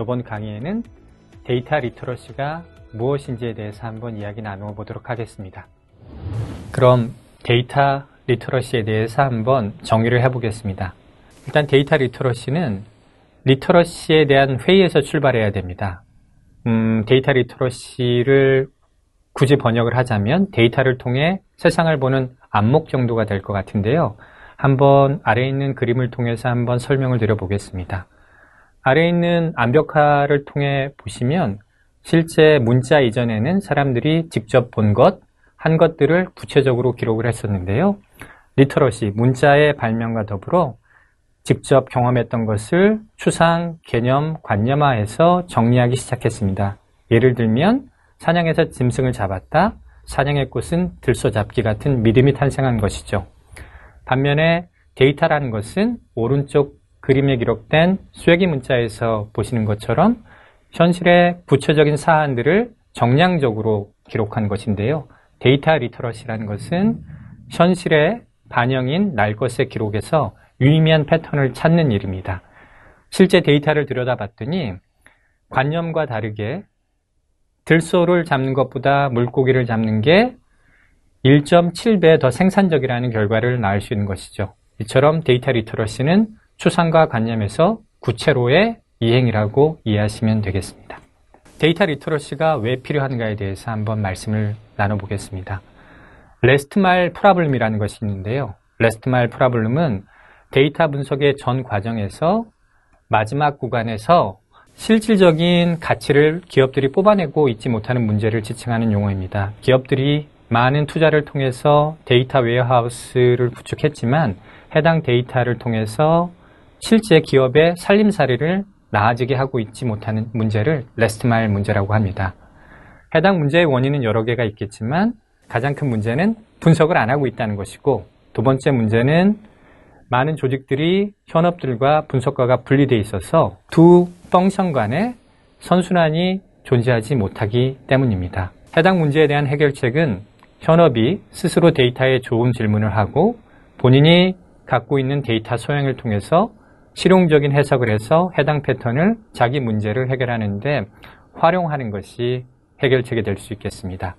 이번 강의에는 데이터 리터러시가 무엇인지에 대해서 한번 이야기 나누어 보도록 하겠습니다. 그럼 데이터 리터러시에 대해서 한번 정의를 해보겠습니다. 일단 데이터 리터러시는 리터러시에 대한 회의에서 출발해야 됩니다. 음, 데이터 리터러시를 굳이 번역을 하자면 데이터를 통해 세상을 보는 안목 정도가 될 것 같은데요. 한번 아래에 있는 그림을 통해서 한번 설명을 드려보겠습니다. 아래 있는 암벽화를 통해 보시면 실제 문자 이전에는 사람들이 직접 본 것, 한 것들을 구체적으로 기록을 했었는데요. 리터러시, 문자의 발명과 더불어 직접 경험했던 것을 추상, 개념, 관념화해서 정리하기 시작했습니다. 예를 들면 사냥에서 짐승을 잡았다, 사냥의 꽃은 들소잡기 같은 믿음이 탄생한 것이죠. 반면에 데이터라는 것은 오른쪽 그림에 기록된 쐐기 문자에서 보시는 것처럼 현실의 구체적인 사안들을 정량적으로 기록한 것인데요. 데이터 리터러시라는 것은 현실의 반영인 날 것의 기록에서 유의미한 패턴을 찾는 일입니다. 실제 데이터를 들여다봤더니 관념과 다르게 들소를 잡는 것보다 물고기를 잡는 게 1.7배 더 생산적이라는 결과를 낳을 수 있는 것이죠. 이처럼 데이터 리터러시는 추상과 관념에서 구체로의 이행이라고 이해하시면 되겠습니다. 데이터 리터러시가 왜 필요한가에 대해서 한번 말씀을 나눠보겠습니다. 레스트말 프라블럼이라는 것이 있는데요. 레스트말 프라블럼은 데이터 분석의 전 과정에서 마지막 구간에서 실질적인 가치를 기업들이 뽑아내고 있지 못하는 문제를 지칭하는 용어입니다. 기업들이 많은 투자를 통해서 데이터 웨어하우스를 구축했지만 해당 데이터를 통해서 실제 기업의 살림살이를 나아지게 하고 있지 못하는 문제를 레스트마일 문제라고 합니다. 해당 문제의 원인은 여러 개가 있겠지만 가장 큰 문제는 분석을 안 하고 있다는 것이고 두 번째 문제는 많은 조직들이 현업들과 분석가가 분리되어 있어서 두 펑션 간의 선순환이 존재하지 못하기 때문입니다. 해당 문제에 대한 해결책은 현업이 스스로 데이터에 좋은 질문을 하고 본인이 갖고 있는 데이터 소양을 통해서 실용적인 해석을 해서 해당 패턴을 자기 문제를 해결하는데 활용하는 것이 해결책이 될 수 있겠습니다.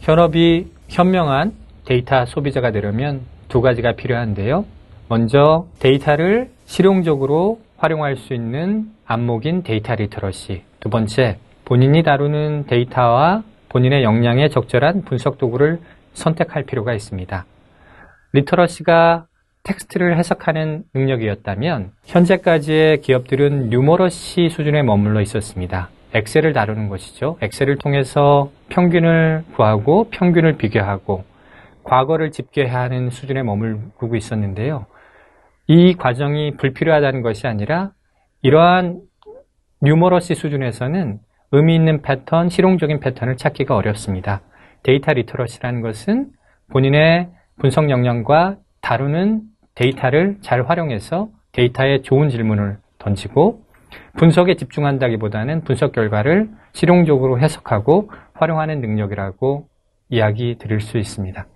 현업이 현명한 데이터 소비자가 되려면 두 가지가 필요한데요. 먼저 데이터를 실용적으로 활용할 수 있는 안목인 데이터 리터러시. 두 번째, 본인이 다루는 데이터와 본인의 역량에 적절한 분석 도구를 선택할 필요가 있습니다. 리터러시가 텍스트를 해석하는 능력이었다면 현재까지의 기업들은 뉴머러시 수준에 머물러 있었습니다. 엑셀을 다루는 것이죠. 엑셀을 통해서 평균을 구하고 평균을 비교하고 과거를 집계하는 수준에 머물고 있었는데요. 이 과정이 불필요하다는 것이 아니라 이러한 뉴머러시 수준에서는 의미 있는 패턴, 실용적인 패턴을 찾기가 어렵습니다. 데이터 리터러시라는 것은 본인의 분석 역량과 다루는 데이터를 잘 활용해서 데이터에 좋은 질문을 던지고 분석에 집중한다기보다는 분석 결과를 실용적으로 해석하고 활용하는 능력이라고 이야기 드릴 수 있습니다.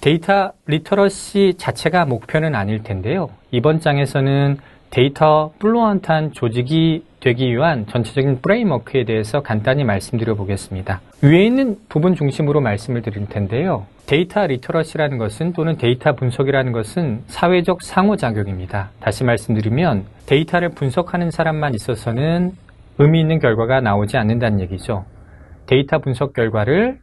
데이터 리터러시 자체가 목표는 아닐 텐데요. 이번 장에서는 데이터 플로한탄 조직이 되기 위한 전체적인 프레임워크에 대해서 간단히 말씀드려 보겠습니다. 위에 있는 부분 중심으로 말씀을 드릴 텐데요. 데이터 리터러시라는 것은 또는 데이터 분석이라는 것은 사회적 상호작용입니다. 다시 말씀드리면 데이터를 분석하는 사람만 있어서는 의미 있는 결과가 나오지 않는다는 얘기죠. 데이터 분석 결과를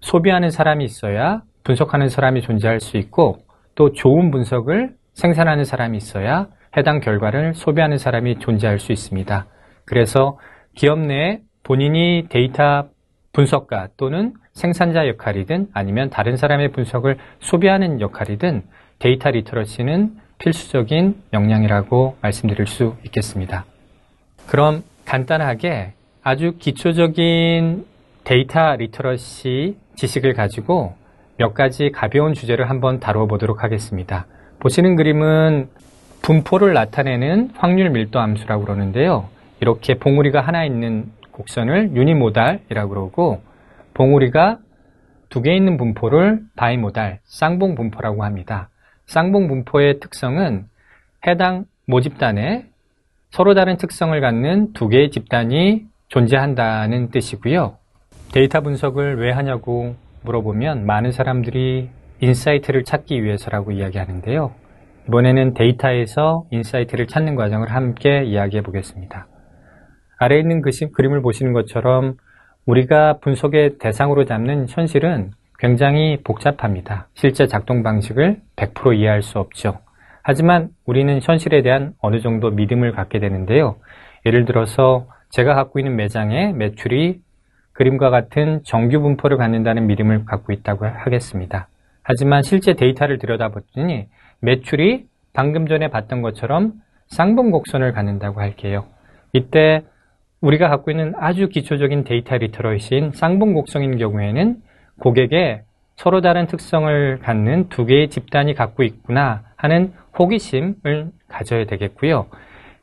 소비하는 사람이 있어야 분석하는 사람이 존재할 수 있고 또 좋은 분석을 생산하는 사람이 있어야 해당 결과를 소비하는 사람이 존재할 수 있습니다. 그래서 기업 내에 본인이 데이터 분석가 또는 생산자 역할이든 아니면 다른 사람의 분석을 소비하는 역할이든 데이터 리터러시는 필수적인 역량이라고 말씀드릴 수 있겠습니다. 그럼 간단하게 아주 기초적인 데이터 리터러시 지식을 가지고 몇 가지 가벼운 주제를 한번 다뤄보도록 하겠습니다. 보시는 그림은 분포를 나타내는 확률 밀도 함수라고 그러는데요. 이렇게 봉우리가 하나 있는 곡선을 유니모달이라고 그러고 봉우리가 두 개 있는 분포를 바이모달, 쌍봉 분포라고 합니다. 쌍봉 분포의 특성은 해당 모집단에 서로 다른 특성을 갖는 두 개의 집단이 존재한다는 뜻이고요. 데이터 분석을 왜 하냐고 물어보면 많은 사람들이 인사이트를 찾기 위해서라고 이야기하는데요. 이번에는 데이터에서 인사이트를 찾는 과정을 함께 이야기해 보겠습니다. 아래에 있는 그림, 그림을 보시는 것처럼 우리가 분석의 대상으로 잡는 현실은 굉장히 복잡합니다. 실제 작동 방식을 100% 이해할 수 없죠. 하지만 우리는 현실에 대한 어느 정도 믿음을 갖게 되는데요. 예를 들어서 제가 갖고 있는 매장의 매출이 그림과 같은 정규 분포를 갖는다는 믿음을 갖고 있다고 하겠습니다. 하지만 실제 데이터를 들여다보니 매출이 방금 전에 봤던 것처럼 쌍봉곡선을 갖는다고 할게요. 이때 우리가 갖고 있는 아주 기초적인 데이터 리터러이신 쌍봉곡선인 경우에는 고객의 서로 다른 특성을 갖는 두 개의 집단이 갖고 있구나 하는 호기심을 가져야 되겠고요.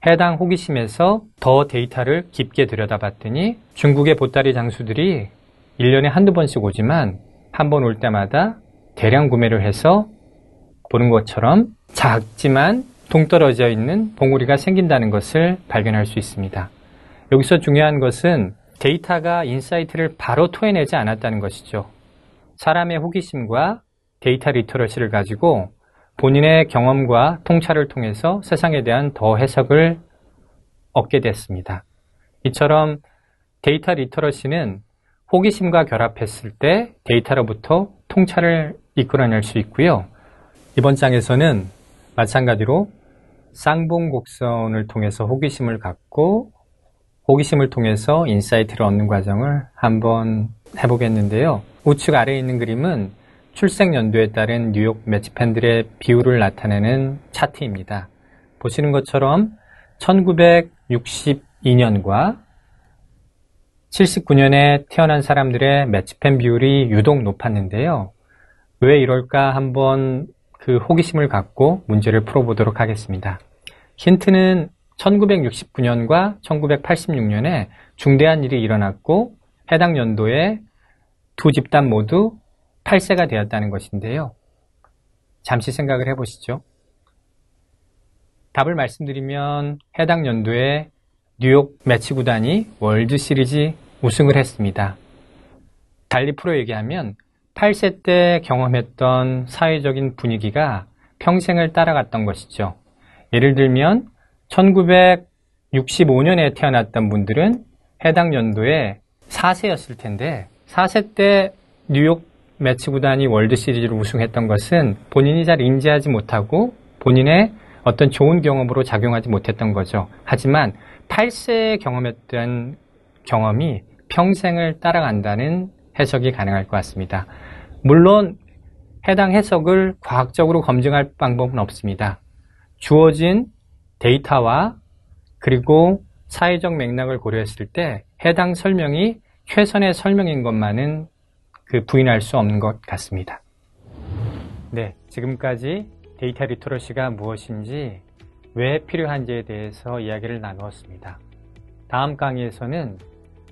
해당 호기심에서 더 데이터를 깊게 들여다봤더니 중국의 보따리 장수들이 1년에 한두 번씩 오지만 한 번 올 때마다 대량 구매를 해서 보는 것처럼 작지만 동떨어져 있는 봉우리가 생긴다는 것을 발견할 수 있습니다. 여기서 중요한 것은 데이터가 인사이트를 바로 토해내지 않았다는 것이죠. 사람의 호기심과 데이터 리터러시를 가지고 본인의 경험과 통찰을 통해서 세상에 대한 더 해석을 얻게 됐습니다. 이처럼 데이터 리터러시는 호기심과 결합했을 때 데이터로부터 통찰을 이끌어낼 수 있고요. 이번 장에서는 마찬가지로 쌍봉곡선을 통해서 호기심을 갖고 호기심을 통해서 인사이트를 얻는 과정을 한번 해보겠는데요. 우측 아래에 있는 그림은 출생 연도에 따른 뉴욕 매치팬들의 비율을 나타내는 차트입니다. 보시는 것처럼 1962년과 79년에 태어난 사람들의 매치팬 비율이 유독 높았는데요. 왜 이럴까 한번 그 호기심을 갖고 문제를 풀어보도록 하겠습니다. 힌트는 1969년과 1986년에 중대한 일이 일어났고 해당 연도에 두 집단 모두 8세가 되었다는 것인데요. 잠시 생각을 해보시죠. 답을 말씀드리면 해당 연도에 뉴욕 매치 구단이 월드 시리즈 우승을 했습니다. 달리 프로 얘기하면 8세 때 경험했던 사회적인 분위기가 평생을 따라갔던 것이죠. 예를 들면 1965년에 태어났던 분들은 해당 연도에 4세였을 텐데 4세 때 뉴욕 매치 구단이 월드 시리즈를 우승했던 것은 본인이 잘 인지하지 못하고 본인의 어떤 좋은 경험으로 작용하지 못했던 거죠. 하지만 8세에 경험했던 경험이 평생을 따라간다는 해석이 가능할 것 같습니다. 물론 해당 해석을 과학적으로 검증할 방법은 없습니다. 주어진 데이터와 그리고 사회적 맥락을 고려했을 때 해당 설명이 최선의 설명인 것만은 그 부인할 수 없는 것 같습니다. 네, 지금까지 데이터 리터러시가 무엇인지 왜 필요한지에 대해서 이야기를 나누었습니다. 다음 강의에서는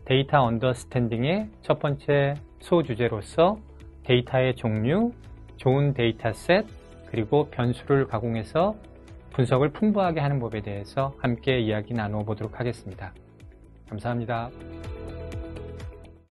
데이터 언더스탠딩의 첫 번째 소주제로서 데이터의 종류, 좋은 데이터셋, 그리고 변수를 가공해서 분석을 풍부하게 하는 법에 대해서 함께 이야기 나누어 보도록 하겠습니다. 감사합니다.